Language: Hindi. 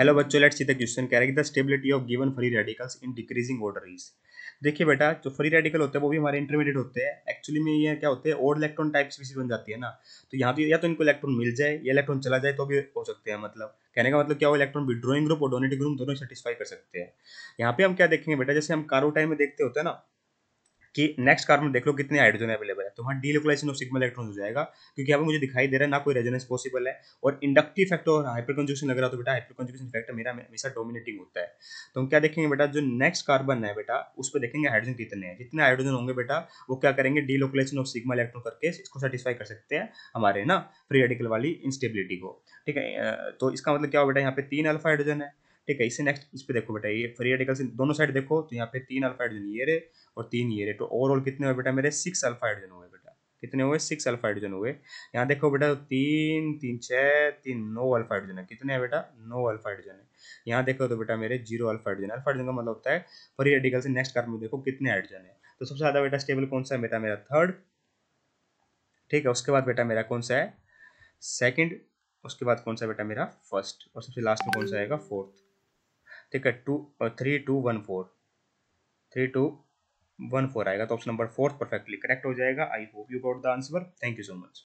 हेलो बच्चों लेट्स सी द क्वेश्चन कह रहा है कि the stability of given free radicals in decreasing order is देखिए बेटा जो फ्री रेडिकल होते हैं वो भी हमारे इंटरमीडिएट होते हैं एक्चुअली में ये क्या होते हैं ओड इलेक्ट्रॉन टाइप स्पीसीज बन जाती है ना तो यहाँ पे तो या तो इनको इलेक्ट्रॉन मिल जाए या इलेक्ट्रॉन चला जाए तो भी हो सकते हैं मतलब कहने का मतलब क्या हो इलेक्ट्रॉन विड्रॉइंग ग्रुप और डोनेटिंग ग्रुप दोनों सेटिस्फाई कर सकते हैं यहाँ पे हम क्या देखेंगे बेटा जैसे हम कारो टाइम में देखते होते हैं ना कि नेक्स्ट कार्बन देख लो कितने हाइड्रोजन अवेलेबल है तो वहाँ डीलोकलाइजेशन ऑफ सिग्मा इलेक्ट्रॉन हो जाएगा क्योंकि यहाँ पर मुझे दिखाई दे रहा है ना कोई रेजोनेंस पॉसिबल है और इंडक्टिव इफेक्ट और हाइपर कंजुक्शन लग रहा तो बेटा हाइपर कंजुक्शन इफेक्ट मेरा हमेशा डोमिनेटिंग होता है तो हम क्या देखेंगे बेटा जो नेक्स्ट कार्बन है बेटा उस पर देखेंगे हाइड्रोजन कितने हैं जितने हाइड्रोजन होंगे बेटा वो क्या करेंगे डीलोकलाइजेशन ऑफ सिग्मा इलेक्ट्रॉन करके इसको सेटिस्फाई कर सकते हैं हमारे ना फ्री रेडिकल वाली इंस्टेबिलिटी को ठीक है तो इसका मतलब क्या हो बेटा यहाँ पे तीन अल्फा हाइड्रोजन है ठीक है इसे नेक्स्ट इस पे देखो बेटा ये फ्री रेडिकल से दोनों साइड देखो तो यहाँ पे तीन अल्फा हाइड्रोजन ये रहे और तीन ये रहे तो ओवरऑल कितने हुए बेटा मेरे सिक्स अल्फा हाइड्रोजन हुए बेटा कितने हुए सिक्स अल्फा हाइड्रोजन हुए यहाँ देखो बेटा तो तीन तीन छः तीन नो अल्फा हाइड्रोजन है कितने हैं बेटा नो अल्फा हाइड्रोजन है यहाँ देखो तो बेटा मेरे zero alpha hydrogen alpha hydrogen का मतलब होता है फ्री रेडिकल से नेक्स्ट कार्बन में देखो कितने हाइड्रोजन है तो सबसे ज़्यादा बेटा स्टेबल कौन सा है बेटा मेरा थर्ड ठीक है उसके बाद बेटा मेरा कौन सा है सेकंड उसके बाद कौन सा बेटा मेरा फर्स्ट और सबसे लास्ट में कौन सा आएगा फोर्थ ठीक है two three two one four three two one four आएगा तो option number fourth perfectly correct हो जाएगा I hope you got the answer thank you so much